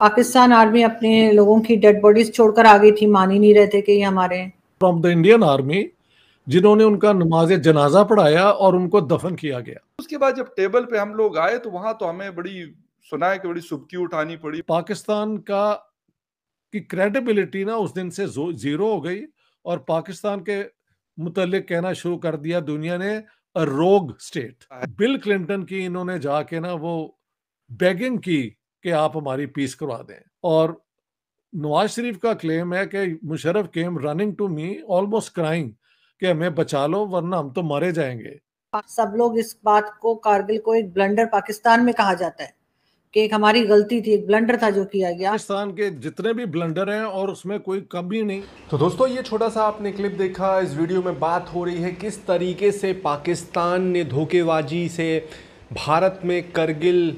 Pakistan army अपने लोगों की डेड बॉडीज छोड़कर आ गई थी मान ही नहीं रहे थे कि ये हमारे फ्रॉम द इंडियन आर्मी जिन्होंने उनका नमाज जनाजा पढ़ाया और उनको दफन किया गया उसके बाद जब टेबल पे हम लोग आए तो वहां तो हमें बड़ी सुना है कि बड़ी सुबकी उठानी पड़ी पाकिस्तान का की क्रेडिबिलिटी ना उस दिन से जीरो हो गई और पाकिस्तान के मुतल कहना शुरू कर दिया दुनिया ने रोग स्टेट बिल क्लिंटन की इन्होंने जाके ना वो बेगिंग की कि आप हमारी पीस करवा दें और नवाज शरीफ का क्लेम है कि Musharraf came running to me almost crying कि हमें बचा लो वरना हम तो मारे जाएंगे सब लोग इस बात को कारगिल को एक ब्लंडर पाकिस्तान में कहा जाता है कि एक हमारी गलती थी एक ब्लंडर था जो किया गया पाकिस्तान के जितने भी ब्लंडर हैं और उसमें कोई कमी नहीं तो दोस्तों ये छोटा सा आपने क्लिप देखा इस वीडियो में बात हो रही है किस तरीके से पाकिस्तान ने धोखेबाजी से भारत में करगिल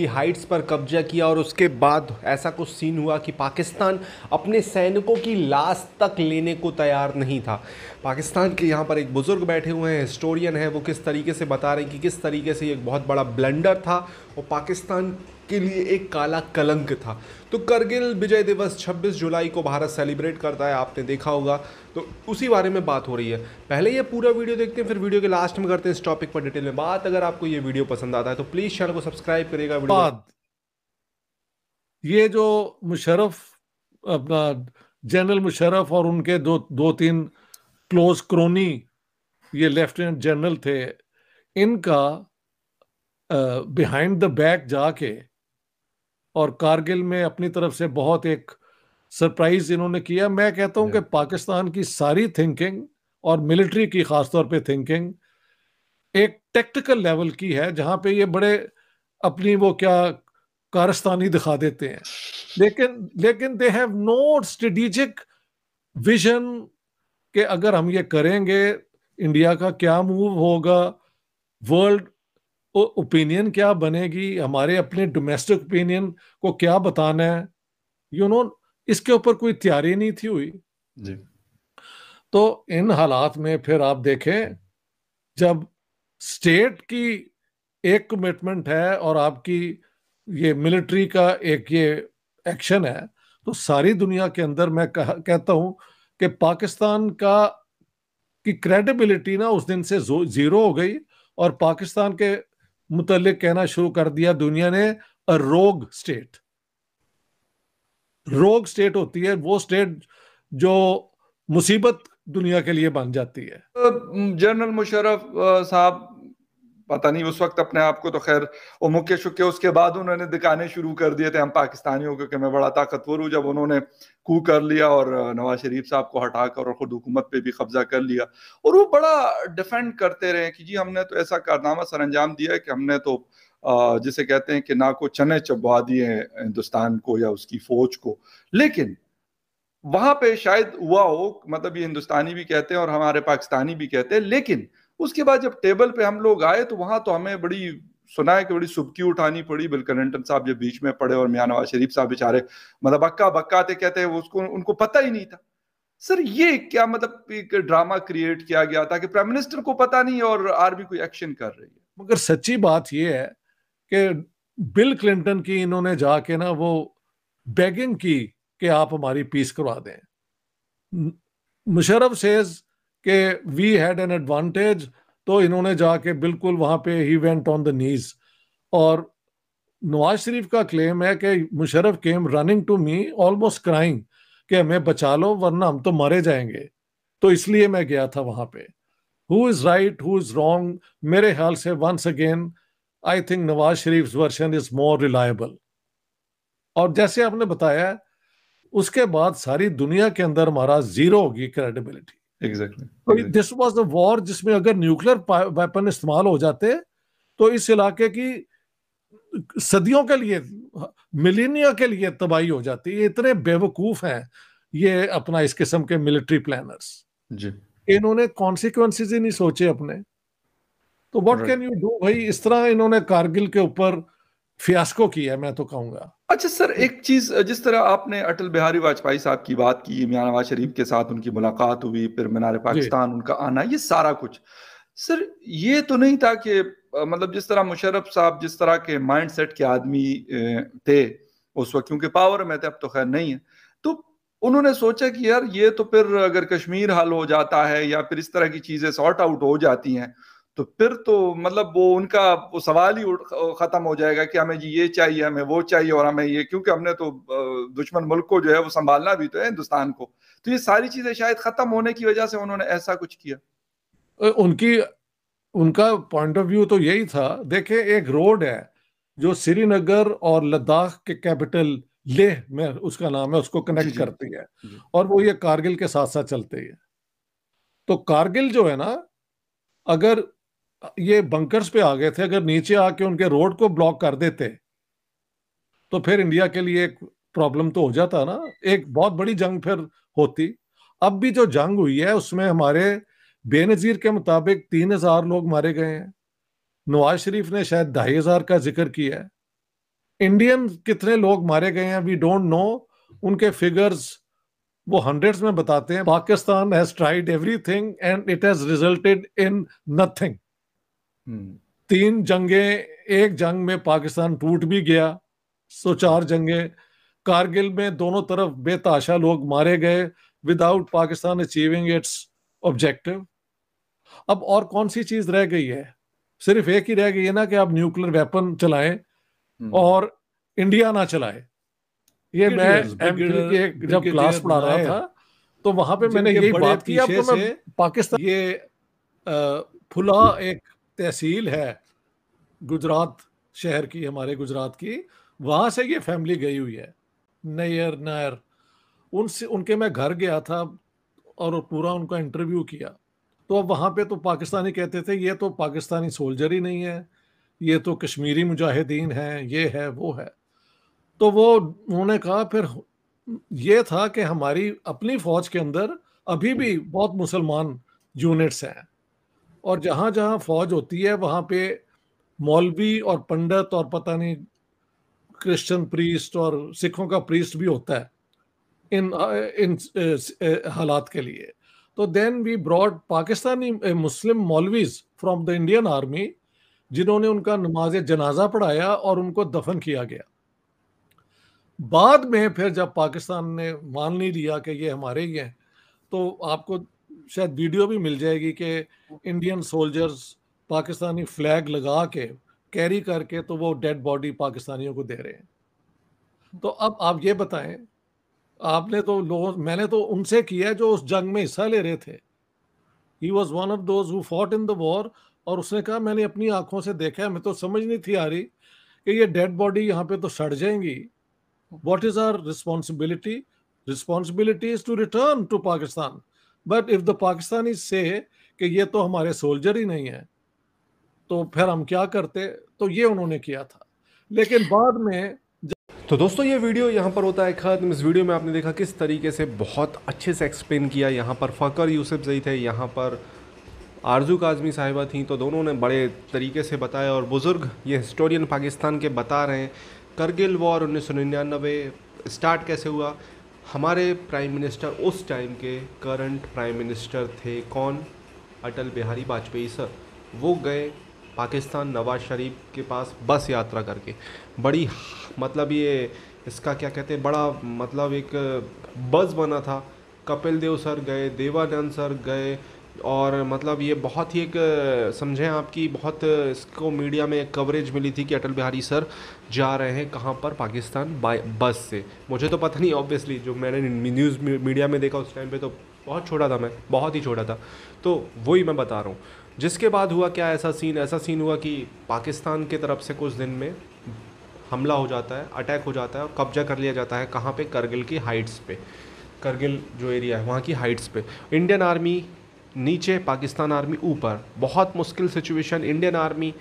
की हाइट्स पर कब्जा किया और उसके बाद ऐसा कुछ सीन हुआ कि पाकिस्तान अपने सैनिकों की लाश तक लेने को तैयार नहीं था पाकिस्तान के यहाँ पर एक बुज़ुर्ग बैठे हुए हैं हिस्टोरियन है वो किस तरीके से बता रहे हैं कि किस तरीके से एक बहुत बड़ा ब्लेंडर था और पाकिस्तान के लिए एक काला कलंक था तो करगिल विजय दिवस 26 जुलाई को भारत सेलिब्रेट करता है आपने देखा होगा तो उसी बारे में बात हो रही है पहले ये पूरा वीडियो देखते हैं फिर वीडियो के लास्ट में करते हैं इस टॉपिक पर डिटेल में बात अगर आपको ये वीडियो पसंद आता है तो प्लीज़ चैनल को सब्सक्राइब करेगा वीडियो ये जो मुशरफ अपना जनरल मुशरफ और उनके दो दो तीन क्लोज क्रोनी ये लेफ्टिनेंट जनरल थे इनका बिहाइंड द बैक जाके और कारगिल में अपनी तरफ से बहुत एक सरप्राइज इन्होंने किया मैं कहता हूं कि पाकिस्तान की सारी थिंकिंग और मिलिट्री की खासतौर पे थिंकिंग एक टेक्टिकल लेवल की है जहां पे ये बड़े अपनी वो क्या कारस्तानी दिखा देते हैं लेकिन लेकिन they have no strategic vision के अगर हम ये करेंगे इंडिया का क्या मूव होगा वर्ल्ड ओपिनियन तो क्या बनेगी हमारे अपने डोमेस्टिक ओपिनियन को क्या बताना है यू you नो know, इसके ऊपर कोई तैयारी नहीं थी हुई जी तो इन हालात में फिर आप देखें जब स्टेट की एक कमिटमेंट है और आपकी ये मिलिट्री का एक ये एक्शन है तो सारी दुनिया के अंदर मैं कह, कहता हूं कि पाकिस्तान का की क्रेडिबिलिटी ना उस दिन से जीरो हो गई और पाकिस्तान के मुतल कहना शुरू कर दिया दुनिया ने अ रोग स्टेट रोग स्टेट होती है वो स्टेट जो मुसीबत दुनिया के लिए बन जाती है जनरल मुशरफ साहब पता नहीं उस वक्त अपने आप को तो खैर वो मुक्के के उसके बाद उन्होंने दिखाने शुरू कर दिए थे हम पाकिस्तानियों को मैं बड़ा ताकतवर हूँ जब उन्होंने कू कर लिया और नवाज शरीफ साहब को हटाकर और ख़ुद हुकूमत पे भी कब्जा कर लिया और वो बड़ा डिफेंड करते रहे कि जी हमने तो ऐसा कारनामा सर अंजाम दिया है कि हमने तो जिसे कहते हैं कि ना को चने चबवा दिए हिंदुस्तान को या उसकी फौज को लेकिन वहां पे शायद हुआ हो मतलब ये हिंदुस्तानी भी कहते हैं और हमारे पाकिस्तानी भी कहते हैं लेकिन उसके बाद जब टेबल पे हम लोग आए तो वहां तो हमें बड़ी सुना है कि बड़ी सुबकी उठानी पड़ी बिल्कुल साहब जब बीच में पड़े और मियाँ नवाज शरीफ साहब बेचारे मतलब बक्का थे कहते हैं उसको उनको पता ही नहीं था सर ये क्या मतलब एक ड्रामा क्रिएट किया गया था कि प्राइम मिनिस्टर को पता नहीं और आर्मी कोई एक्शन कर रही है मगर सच्ची बात यह है कि बिल क्लिंटन की इन्होंने जाके ना वो बेगिंग की कि आप हमारी पीस करवा दें मुशरफ सेज कि वी हैड एन एडवांटेज तो इन्होंने जाके बिल्कुल वहां पे ही वेंट ऑन द नीज और नवाज शरीफ का क्लेम है कि Musharraf came running to me almost crying कि हमें बचा लो वरना हम तो मारे जाएंगे तो इसलिए मैं गया था वहां पे who is right who is wrong मेरे ख्याल से once again I think Nawaz Sharif version is more reliable और जैसे आपने बताया उसके बाद सारी दुनिया के अंदर हमारा जीरो होगी credibility exactly this was a war जिसमें अगर न्यूक्लियर वेपन इस्तेमाल हो जाते तो इस इलाके की सदियों के लिए मिलीनिया के लिए तबाही हो जाती ये इतने बेवकूफ हैं ये अपना इस किस्म के मिलिट्री प्लानर्स जी इन्होंने कॉन्सिक्वेंस ही नहीं सोचे अपने तो व्हाट कैन यू डू भाई इस तरह इन्होंने कारगिल के ऊपर फियास्को किया मैं तो कहूंगा अच्छा सर एक चीज जिस तरह आपने अटल बिहारी वाजपेयी साहब की बात की मियां नवाज शरीफ के साथ उनकी मुलाकात हुई फिर मीनार पाकिस्तान उनका आना ये सारा कुछ सर ये तो नहीं था कि मतलब जिस तरह मुशरफ साहब जिस तरह के माइंड सेट के आदमी थे उस वक्त क्योंकि पावर में थे अब तो खैर नहीं है तो उन्होंने सोचा कि यार ये तो फिर अगर कश्मीर हल हो जाता है या फिर इस तरह की चीजें सॉर्ट आउट हो जाती हैं तो फिर तो मतलब वो उनका वो सवाल ही ख़त्म हो जाएगा कि हमें जी ये चाहिए हमें वो चाहिए और हमें ये क्योंकि हमने तो दुश्मन मुल्क को जो है वो संभालना भी तो है हिंदुस्तान को तो ये सारी चीज़ें शायद ख़त्म होने की वजह से उन्होंने ऐसा कुछ किया उनकी उनका पॉइंट ऑफ व्यू तो यही था देखे एक रोड है जो श्रीनगर और लद्दाख के कैपिटल लेह में उसका नाम है उसको कनेक्ट करती है और वो ये कारगिल के साथ साथ चलते हैं तो कारगिल जो है ना अगर ये बंकर्स पे आ गए थे अगर नीचे आके उनके रोड को ब्लॉक कर देते तो फिर इंडिया के लिए एक प्रॉब्लम तो हो जाता ना एक बहुत बड़ी जंग फिर होती अब भी जो जंग हुई है उसमें हमारे बेनजीर के मुताबिक तीन हजार लोग मारे गए हैं नवाज शरीफ ने शायद ढाई हजार का जिक्र किया है इंडियन कितने लोग मारे गए हैं वी डोंट नो उनके फिगर्स वो हंड्रेड्स में बताते हैं Pakistan has tried everything and it has resulted in nothing तीन जंगें एक जंग में पाकिस्तान टूट भी गया सो चार जंगे कारगिल में दोनों तरफ बेताशा लोग मारे गए without Pakistan achieving its objective अब और कौन सी चीज रह गई है सिर्फ एक ही रह गई है ना कि आप न्यूक्लियर वेपन चलाएं हम्म। और इंडिया ना चलाए ये मैं के जब क्लास पढ़ा रहा था तो वहां पे मैंने यही बात की आपको मैं पाकिस्तान ये फुला एक तहसील है गुजरात शहर की हमारे गुजरात की वहाँ से ये फैमिली गई हुई है नैर नायर उनसे उनके मैं घर गया था और पूरा उनका इंटरव्यू किया तो अब वहाँ पे तो पाकिस्तानी कहते थे ये तो पाकिस्तानी सोल्जर ही नहीं है ये तो कश्मीरी मुजाहिदीन हैं ये है वो है तो वो उन्होंने कहा फिर ये था कि हमारी अपनी फौज के अंदर अभी भी बहुत मुसलमान यूनिट्स हैं और जहाँ जहाँ फौज होती है वहाँ पे मौलवी और पंडित और पता नहीं क्रिश्चियन प्रीस्ट और सिखों का प्रीस्ट भी होता है इन इन हालात के लिए तो then we brought Pakistani Muslim maulvis from the Indian army जिन्होंने उनका नमाज जनाजा पढ़ाया और उनको दफन किया गया बाद में फिर जब पाकिस्तान ने मान नहीं लिया कि ये हमारे ही हैं तो आपको शायद वीडियो भी मिल जाएगी कि इंडियन सोल्जर्स पाकिस्तानी फ्लैग लगा के कैरी करके तो वो डेड बॉडी पाकिस्तानियों को दे रहे हैं तो अब आप ये बताएं आपने तो लोगों मैंने तो उनसे किया जो उस जंग में हिस्सा ले रहे थे he was one of those who fought in the war और उसने कहा मैंने अपनी आंखों से देखा है मैं तो समझ नहीं थी आ रही कि ये डेड बॉडी यहाँ पे तो सड़ जाएंगी what is our responsibility responsibility is to return to Pakistan but if the Pakistani say कि ये तो हमारे सोल्जर ही नहीं है तो फिर हम क्या करते तो ये उन्होंने किया था लेकिन बाद में तो दोस्तों ये वीडियो यहाँ पर होता है ख़त्म इस वीडियो में आपने देखा किस तरीके से बहुत अच्छे से एक्सप्लेन किया यहाँ पर फ़कर यूसुफ जई थे यहाँ पर आरजू काजमी साहिबा थी तो दोनों ने बड़े तरीके से बताया और बुज़ुर्ग ये हिस्टोरियन पाकिस्तान के बता रहे हैं करगिल वॉर उन्नीस स्टार्ट कैसे हुआ हमारे प्राइम मिनिस्टर उस टाइम के करंट प्राइम मिनिस्टर थे कौन अटल बिहारी वाजपेयी सर वो गए पाकिस्तान नवाज शरीफ के पास बस यात्रा करके बड़ी मतलब ये इसका क्या कहते हैं बड़ा मतलब एक बस बना था कपिल देव सर गए देवानंद सर गए और मतलब ये बहुत ही एक समझें आपकी बहुत इसको मीडिया में कवरेज मिली थी कि अटल बिहारी सर जा रहे हैं कहाँ पर पाकिस्तान बाय बस से मुझे तो पता नहीं ऑब्वियसली जो मैंने न्यूज़ मीडिया में देखा उस टाइम पे तो बहुत छोटा था मैं बहुत ही छोटा था तो वही मैं बता रहा हूँ जिसके बाद हुआ क्या ऐसा सीन ऐसा सीन हुआ कि पाकिस्तान के तरफ से कुछ दिन में हमला हो जाता है अटैक हो जाता है और कब्जा कर लिया जाता है कहाँ पे करगिल की हाइट्स पे करगिल जो एरिया है वहाँ की हाइट्स पे इंडियन आर्मी नीचे पाकिस्तान आर्मी ऊपर बहुत मुश्किल सिचुएशन इंडियन आर्मी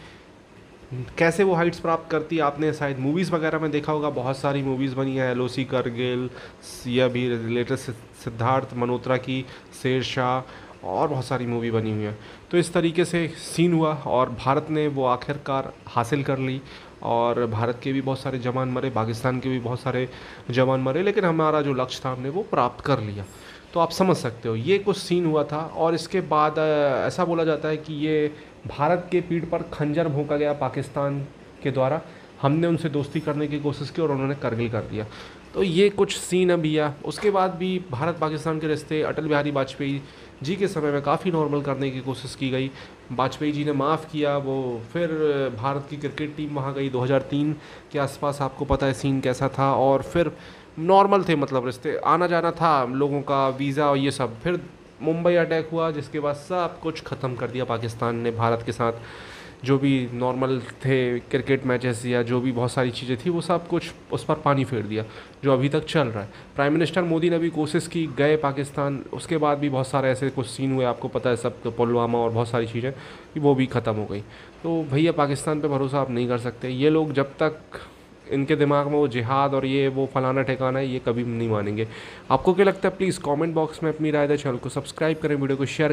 कैसे वो हाइट्स प्राप्त करती है आपने शायद मूवीज़ वगैरह में देखा होगा बहुत सारी मूवीज़ बनी है एल ओ सी करगिल या भी लेटेस्ट सिद्धार्थ मल्होत्रा की शेर शाह और बहुत सारी मूवी बनी हुई है तो इस तरीके से सीन हुआ और भारत ने वो आखिरकार हासिल कर ली और भारत के भी बहुत सारे जवान मरे पाकिस्तान के भी बहुत सारे जवान मरे लेकिन हमारा जो लक्ष्य था हमने वो प्राप्त कर लिया तो आप समझ सकते हो ये कुछ सीन हुआ था और इसके बाद ऐसा बोला जाता है कि ये भारत के पीठ पर खंजर भोंका गया पाकिस्तान के द्वारा हमने उनसे दोस्ती करने की कोशिश की और उन्होंने करगिल कर दिया तो ये कुछ सीन अभी है उसके बाद भी भारत पाकिस्तान के रिश्ते अटल बिहारी वाजपेयी जी के समय में काफ़ी नॉर्मल करने की कोशिश की गई वाजपेयी जी ने माफ़ किया वो फिर भारत की क्रिकेट टीम वहाँ गई 2003 के आसपास आपको पता है सीन कैसा था और फिर नॉर्मल थे मतलब रिश्ते आना जाना था लोगों का वीज़ा और ये सब फिर मुंबई अटैक हुआ जिसके बाद सब कुछ ख़त्म कर दिया पाकिस्तान ने भारत के साथ जो भी नॉर्मल थे क्रिकेट मैचेस या जो भी बहुत सारी चीज़ें थी वो सब कुछ उस पर पानी फेर दिया जो अभी तक चल रहा है प्राइम मिनिस्टर मोदी ने भी कोशिश की गए पाकिस्तान उसके बाद भी बहुत सारे ऐसे कुछ सीन हुए आपको पता है सब पुलवामा और बहुत सारी चीज़ें कि वो भी ख़त्म हो गई तो भैया पाकिस्तान पर भरोसा आप नहीं कर सकते ये लोग जब तक इनके दिमाग में वो जिहाद और ये वो फलाना ठिकाना है ये कभी नहीं मानेंगे आपको क्या लगता है प्लीज़ कॉमेंट बॉक्स में अपनी राय दें चैनल को सब्सक्राइब करें वीडियो को शेयर